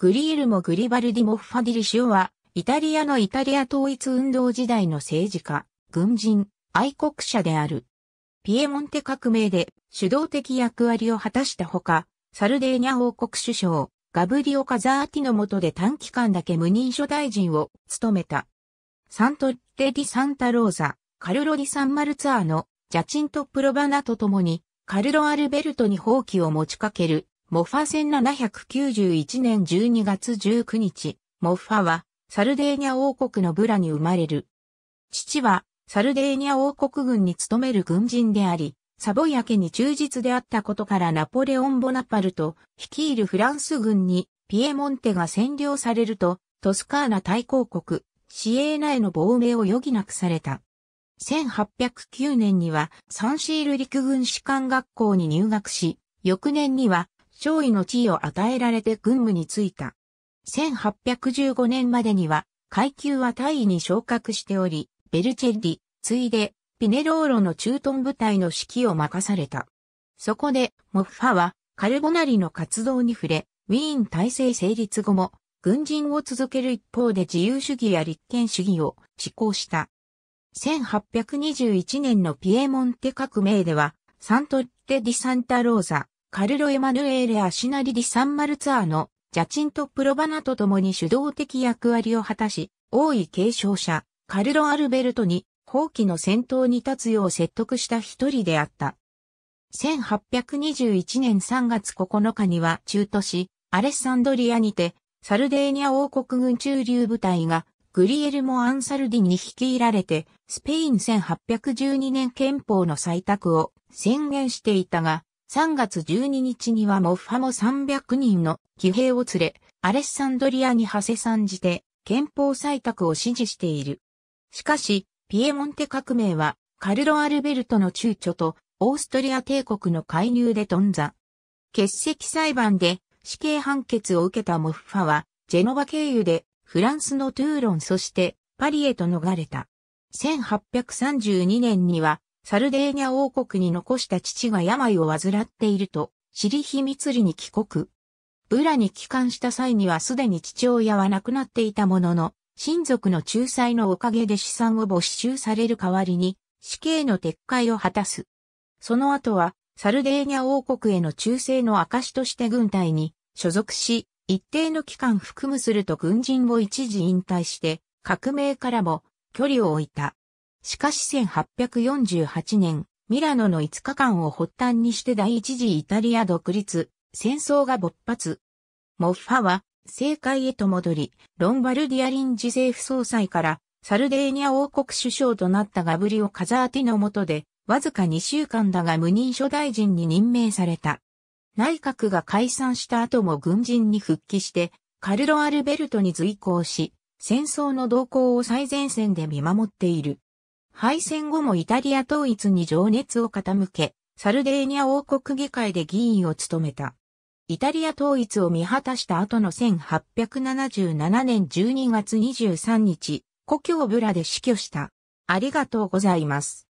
グリエルモ・グリバルディ・モフ・ファディリシオは、イタリアのイタリア統一運動時代の政治家、軍人、愛国者である。ピエモンテ革命で主導的役割を果たしたほか、サルデーニャ王国首相、ガブリオ・カザーティの下で短期間だけ無認所大臣を務めた。サントッテディ・サンタローザ、カルロ・ディ・サンマルツァーのジャチント・プロバナと共に、カルロ・アルベルトに放棄を持ちかけるモファ戦791年12月19日、モッファは、サルデーニャ王国のブラに生まれる。父は、サルデーニャ王国軍に勤める軍人であり、サボヤ家に忠実であったことからナポレオン・ボナパルト、率いるフランス軍に、ピエモンテが占領されると、トスカーナ大公国、シエーナへの亡命を余儀なくされた。1809年には、サンシール陸軍士官学校に入学し、翌年には、少尉の地位を与えられて軍務に就いた。1815年までには階級は大尉に昇格しており、ベルチェッリ、ついで、ピネローロの駐屯部隊の指揮を任された。そこで、モッファは、カルボナリの活動に触れ、ウィーン体制成立後も、軍人を続ける一方で自由主義や立憲主義を施行した。1821年のピエモンテ革命では、サントッテ・ディ・サンタ・ローザ、カルロ・エマヌエーレ・アシナリ・ディ・サンマルツアーのジャチンとプロバナと共に主導的役割を果たし、王位継承者、カルロ・アルベルトに、放棄の戦闘に立つよう説得した一人であった。1821年3月9日には中都市、アレッサンドリアにて、サルデーニャ王国軍中流部隊が、グリエルモ・アンサルディに率いられて、スペイン1812年憲法の採択を宣言していたが、3月12日にはモッファも300人の騎兵を連れ、アレッサンドリアに派生参じて、憲法採択を支持している。しかし、ピエモンテ革命は、カルロ・アルベルトの躊躇と、オーストリア帝国の介入で頓挫。欠席裁判で死刑判決を受けたモッファは、ジェノバ経由でフランスのトゥーロンそしてパリへと逃れた。1832年にはサルデーニャ王国に残した父が病を患っていると、尻秘密裏に帰国。ブラに帰還した際にはすでに父親は亡くなっていたものの、親族の仲裁のおかげで資産を没収される代わりに、死刑の撤回を果たす。その後は、サルデーニャ王国への忠誠の証として軍隊に所属し、一定の期間含むすると軍人を一時引退して、革命からも距離を置いた。しかし1848年、ミラノの5日間を発端にして第一次イタリア独立、戦争が勃発。モッファは、政界へと戻り、ロンバルディア臨時政府総裁から、サルデーニャ王国首相となったガブリオ・カザーティの下で、わずか2週間だが無任所大臣に任命された。内閣が解散した後も軍人に復帰して、カルロ・アルベルトに随行し、戦争の動向を最前線で見守っている。敗戦後もイタリア統一に情熱を傾け、サルデーニャ王国議会で議員を務めた。イタリア統一を見果たした後の1877年12月23日、故郷ブラで死去した。ありがとうございます。